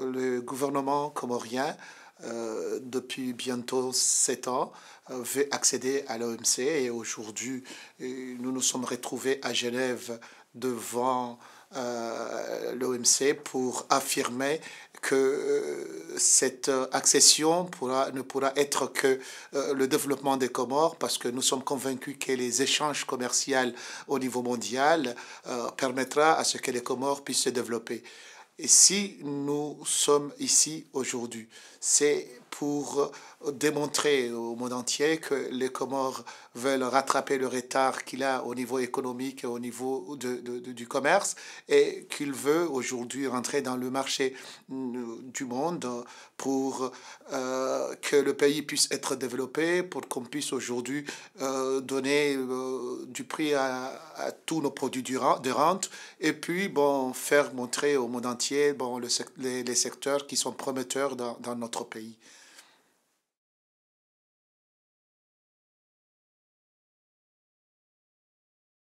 le gouvernement comorien, euh, depuis bientôt sept ans, euh, veut accéder à l'OMC et aujourd'hui, euh, nous nous sommes retrouvés à Genève devant l'OMC pour affirmer que cette accession ne pourra être que le développement des Comores parce que nous sommes convaincus que les échanges commerciaux au niveau mondial permettra à ce que les Comores puissent se développer. Et si nous sommes ici aujourd'hui, c'est pour euh, démontrer au monde entier que les Comores veulent rattraper le retard qu'il a au niveau économique et au niveau de, de, du commerce et qu'il veut aujourd'hui rentrer dans le marché mm, du monde pour euh, que le pays puisse être développé, pour qu'on puisse aujourd'hui euh, donner du prix à, à, tous nos produits de rente et puis bon, faire montrer au monde entier bon, les, les secteurs qui sont prometteurs dans, dans notre pays.